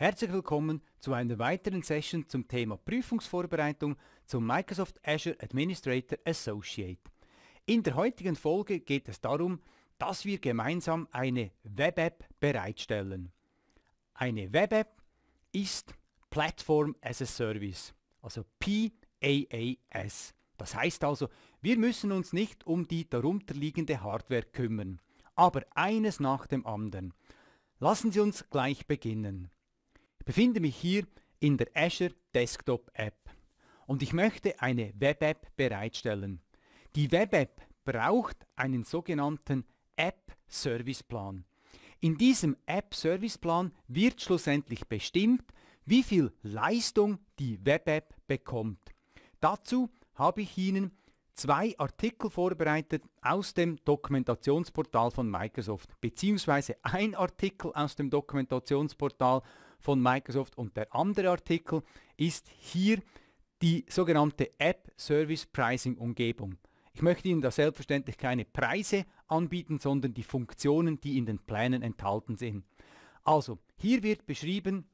Herzlich willkommen zu einer weiteren Session zum Thema Prüfungsvorbereitung zum Microsoft Azure Administrator Associate. In der heutigen Folge geht es darum, dass wir gemeinsam eine Web-App bereitstellen. Eine Web-App ist Platform as a Service, also PaaS. Das heißt also, wir müssen uns nicht um die darunterliegende Hardware kümmern, aber eines nach dem anderen. Lassen Sie uns gleich beginnen befinde mich hier in der Azure Desktop App und ich möchte eine Web-App bereitstellen. Die Web-App braucht einen sogenannten app service plan In diesem app service plan wird schlussendlich bestimmt, wie viel Leistung die Web-App bekommt. Dazu habe ich Ihnen zwei Artikel vorbereitet aus dem Dokumentationsportal von Microsoft, beziehungsweise ein Artikel aus dem Dokumentationsportal von Microsoft. Und der andere Artikel ist hier die sogenannte App Service Pricing Umgebung. Ich möchte Ihnen da selbstverständlich keine Preise anbieten, sondern die Funktionen, die in den Plänen enthalten sind. Also, hier wird beschrieben,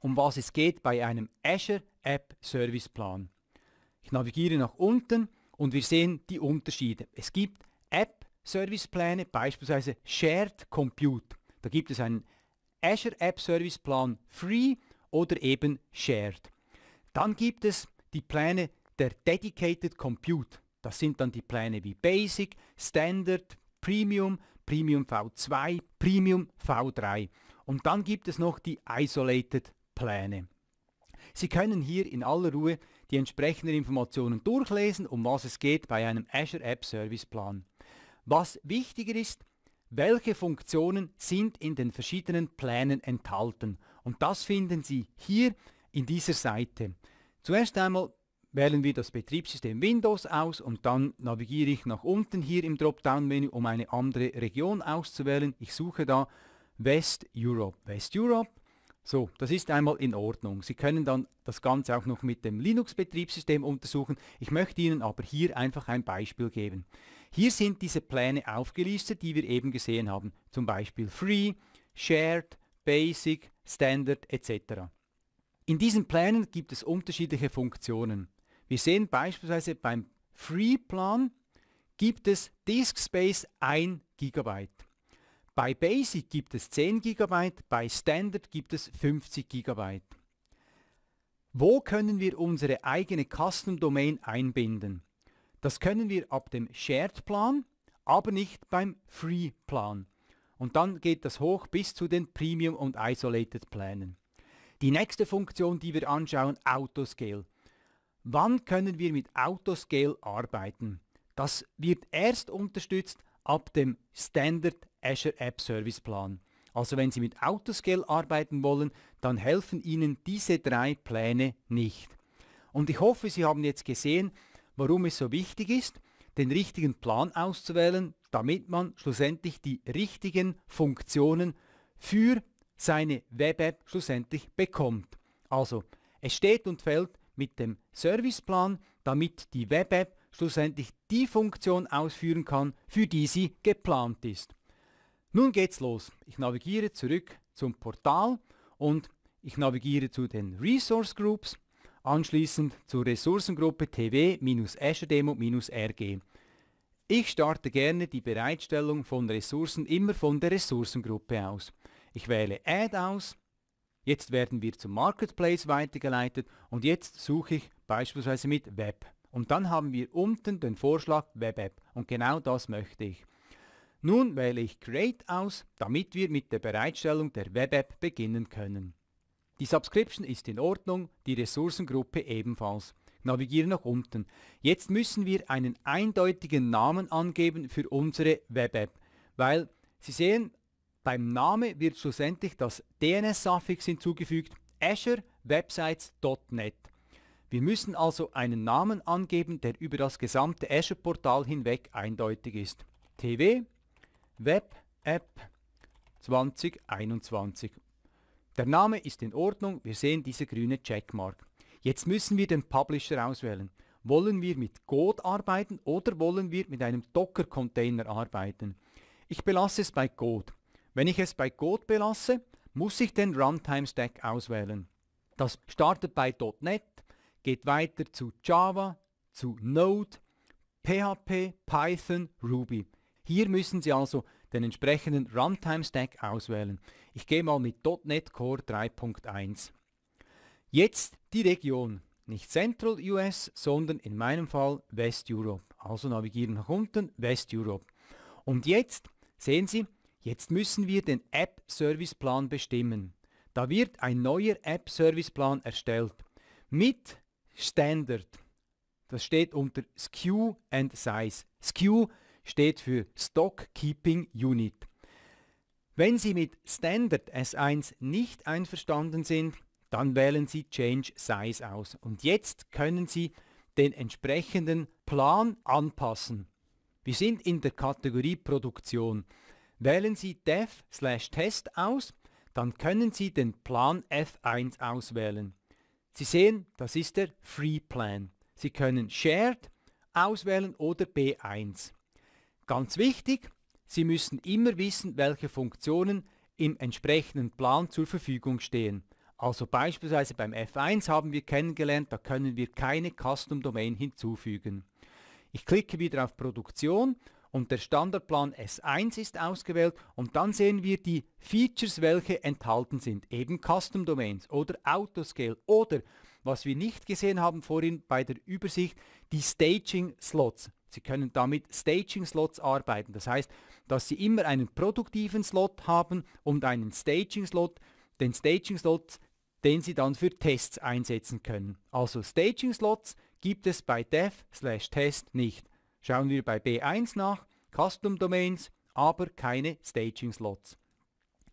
um was es geht bei einem Azure App Service Plan. Ich navigiere nach unten und wir sehen die Unterschiede. Es gibt App Service Pläne, beispielsweise Shared Compute. Da gibt es einen Azure App Service Plan Free oder eben Shared. Dann gibt es die Pläne der Dedicated Compute. Das sind dann die Pläne wie Basic, Standard, Premium, Premium V2, Premium V3. Und dann gibt es noch die Isolated Pläne. Sie können hier in aller Ruhe die entsprechenden Informationen durchlesen, um was es geht bei einem Azure App Service Plan. Was wichtiger ist, welche Funktionen sind in den verschiedenen Plänen enthalten. Und das finden Sie hier in dieser Seite. Zuerst einmal wählen wir das Betriebssystem Windows aus und dann navigiere ich nach unten hier im Dropdown-Menü, um eine andere Region auszuwählen. Ich suche da West Europe. West Europe so, das ist einmal in Ordnung. Sie können dann das Ganze auch noch mit dem Linux-Betriebssystem untersuchen. Ich möchte Ihnen aber hier einfach ein Beispiel geben. Hier sind diese Pläne aufgelistet, die wir eben gesehen haben. Zum Beispiel Free, Shared, Basic, Standard etc. In diesen Plänen gibt es unterschiedliche Funktionen. Wir sehen beispielsweise beim Free-Plan gibt es Disk Space 1 GB. Bei Basic gibt es 10 GB, bei Standard gibt es 50 GB. Wo können wir unsere eigene Custom Domain einbinden? Das können wir ab dem Shared Plan, aber nicht beim Free Plan. Und dann geht das hoch bis zu den Premium und Isolated Plänen. Die nächste Funktion, die wir anschauen, Autoscale. Wann können wir mit Autoscale arbeiten? Das wird erst unterstützt ab dem Standard Azure App Service Plan. Also wenn Sie mit Autoscale arbeiten wollen, dann helfen Ihnen diese drei Pläne nicht. Und ich hoffe, Sie haben jetzt gesehen, warum es so wichtig ist, den richtigen Plan auszuwählen, damit man schlussendlich die richtigen Funktionen für seine Web-App schlussendlich bekommt. Also, es steht und fällt mit dem Serviceplan, damit die Web-App schlussendlich die Funktion ausführen kann, für die sie geplant ist. Nun geht's los. Ich navigiere zurück zum Portal und ich navigiere zu den Resource Groups, anschließend zur Ressourcengruppe tw-azure-demo-rg. Ich starte gerne die Bereitstellung von Ressourcen immer von der Ressourcengruppe aus. Ich wähle Add aus, jetzt werden wir zum Marketplace weitergeleitet und jetzt suche ich beispielsweise mit Web. Und dann haben wir unten den Vorschlag Web App und genau das möchte ich. Nun wähle ich Create aus, damit wir mit der Bereitstellung der Web-App beginnen können. Die Subscription ist in Ordnung, die Ressourcengruppe ebenfalls. Navigiere nach unten. Jetzt müssen wir einen eindeutigen Namen angeben für unsere Web-App, weil Sie sehen, beim Namen wird schlussendlich das DNS-Suffix hinzugefügt Azure Websites.net. Wir müssen also einen Namen angeben, der über das gesamte Azure-Portal hinweg eindeutig ist. TW Web App 2021. Der Name ist in Ordnung, wir sehen diese grüne Checkmark. Jetzt müssen wir den Publisher auswählen. Wollen wir mit Code arbeiten oder wollen wir mit einem Docker-Container arbeiten? Ich belasse es bei Code. Wenn ich es bei Code belasse, muss ich den Runtime-Stack auswählen. Das startet bei .NET, geht weiter zu Java, zu Node, PHP, Python, Ruby. Hier müssen Sie also den entsprechenden Runtime-Stack auswählen. Ich gehe mal mit .NET Core 3.1. Jetzt die Region. Nicht Central US, sondern in meinem Fall West Europe. Also navigieren nach unten, West Europe. Und jetzt, sehen Sie, jetzt müssen wir den App-Service-Plan bestimmen. Da wird ein neuer App-Service-Plan erstellt. Mit Standard. Das steht unter SKU and Size. SKU steht für Stock Keeping Unit. Wenn Sie mit Standard S1 nicht einverstanden sind, dann wählen Sie Change Size aus und jetzt können Sie den entsprechenden Plan anpassen. Wir sind in der Kategorie Produktion. Wählen Sie Dev/Test aus, dann können Sie den Plan F1 auswählen. Sie sehen, das ist der Free Plan. Sie können Shared auswählen oder B1. Ganz wichtig, Sie müssen immer wissen, welche Funktionen im entsprechenden Plan zur Verfügung stehen. Also beispielsweise beim F1 haben wir kennengelernt, da können wir keine Custom Domain hinzufügen. Ich klicke wieder auf Produktion und der Standardplan S1 ist ausgewählt und dann sehen wir die Features, welche enthalten sind. Eben Custom Domains oder Autoscale oder, was wir nicht gesehen haben vorhin bei der Übersicht, die Staging Slots. Sie können damit Staging-Slots arbeiten. Das heißt, dass Sie immer einen produktiven Slot haben und einen Staging-Slot, den Staging-Slot, den Sie dann für Tests einsetzen können. Also Staging-Slots gibt es bei dev/test slash nicht. Schauen wir bei B1 nach, Custom Domains, aber keine Staging-Slots.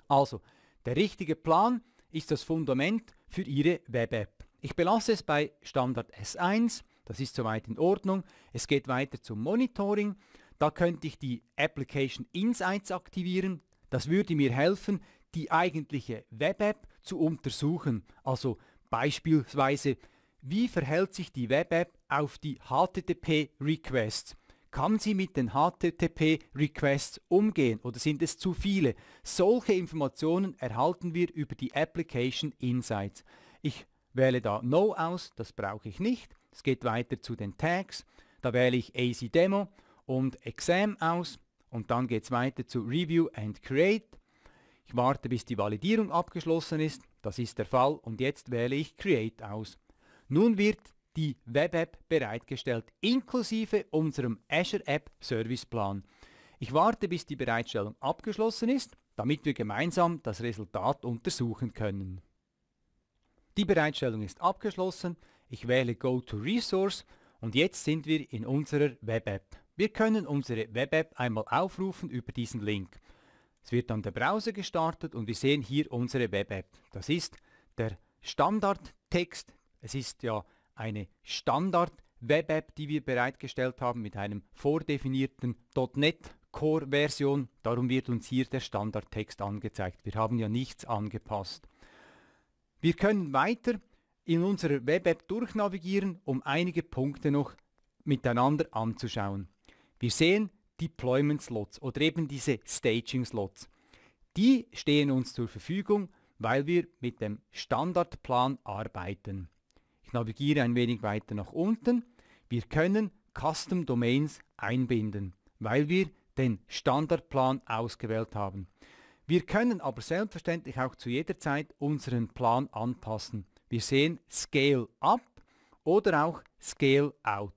Also, der richtige Plan ist das Fundament für Ihre Web-App. Ich belasse es bei Standard S1 das ist soweit in Ordnung. Es geht weiter zum Monitoring. Da könnte ich die Application Insights aktivieren. Das würde mir helfen, die eigentliche Web-App zu untersuchen. Also beispielsweise, wie verhält sich die Web-App auf die HTTP-Requests? Kann sie mit den HTTP-Requests umgehen oder sind es zu viele? Solche Informationen erhalten wir über die Application Insights. Ich wähle da No aus, das brauche ich nicht. Es geht weiter zu den Tags. Da wähle ich AC Demo und Exam aus und dann geht es weiter zu Review and Create. Ich warte, bis die Validierung abgeschlossen ist. Das ist der Fall und jetzt wähle ich Create aus. Nun wird die Web-App bereitgestellt, inklusive unserem Azure App Service Plan. Ich warte, bis die Bereitstellung abgeschlossen ist, damit wir gemeinsam das Resultat untersuchen können. Die Bereitstellung ist abgeschlossen. Ich wähle Go to Resource und jetzt sind wir in unserer Web-App. Wir können unsere Web-App einmal aufrufen über diesen Link. Es wird dann der Browser gestartet und wir sehen hier unsere Web-App. Das ist der Standardtext. Es ist ja eine Standard-Web-App, die wir bereitgestellt haben mit einem vordefinierten .NET Core-Version. Darum wird uns hier der Standardtext angezeigt. Wir haben ja nichts angepasst. Wir können weiter in unserer Web-App durchnavigieren, um einige Punkte noch miteinander anzuschauen. Wir sehen Deployment Slots oder eben diese Staging Slots. Die stehen uns zur Verfügung, weil wir mit dem Standardplan arbeiten. Ich navigiere ein wenig weiter nach unten. Wir können Custom Domains einbinden, weil wir den Standardplan ausgewählt haben. Wir können aber selbstverständlich auch zu jeder Zeit unseren Plan anpassen. Wir sehen Scale Up oder auch Scale Out.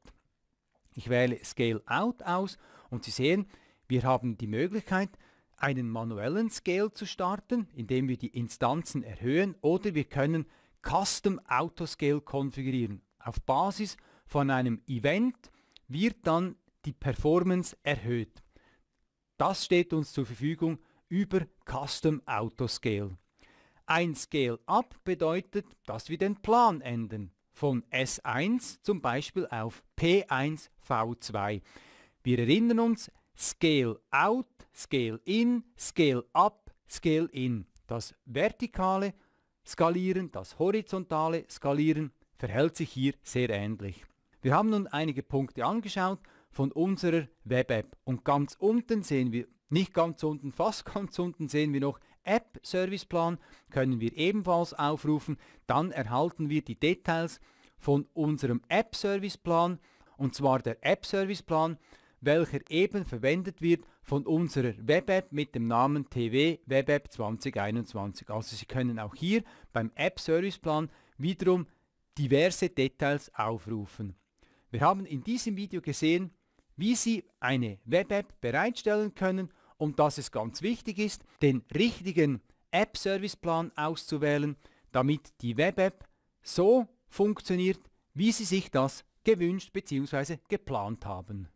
Ich wähle Scale Out aus und Sie sehen, wir haben die Möglichkeit, einen manuellen Scale zu starten, indem wir die Instanzen erhöhen oder wir können Custom Autoscale konfigurieren. Auf Basis von einem Event wird dann die Performance erhöht. Das steht uns zur Verfügung über Custom Autoscale. Ein Scale-up bedeutet, dass wir den Plan ändern. Von S1 zum Beispiel auf P1 V2. Wir erinnern uns, Scale-out, Scale-in, Scale-up, Scale-in. Das vertikale Skalieren, das horizontale Skalieren verhält sich hier sehr ähnlich. Wir haben nun einige Punkte angeschaut von unserer Web-App und ganz unten sehen wir, nicht ganz unten, fast ganz unten sehen wir noch App Serviceplan können wir ebenfalls aufrufen. Dann erhalten wir die Details von unserem App Serviceplan und zwar der App Serviceplan, welcher eben verwendet wird von unserer Web-App mit dem Namen TW Web-App 2021. Also Sie können auch hier beim App Serviceplan wiederum diverse Details aufrufen. Wir haben in diesem Video gesehen, wie Sie eine Web-App bereitstellen können und dass es ganz wichtig ist, den richtigen App-Service-Plan auszuwählen, damit die Web-App so funktioniert, wie Sie sich das gewünscht bzw. geplant haben.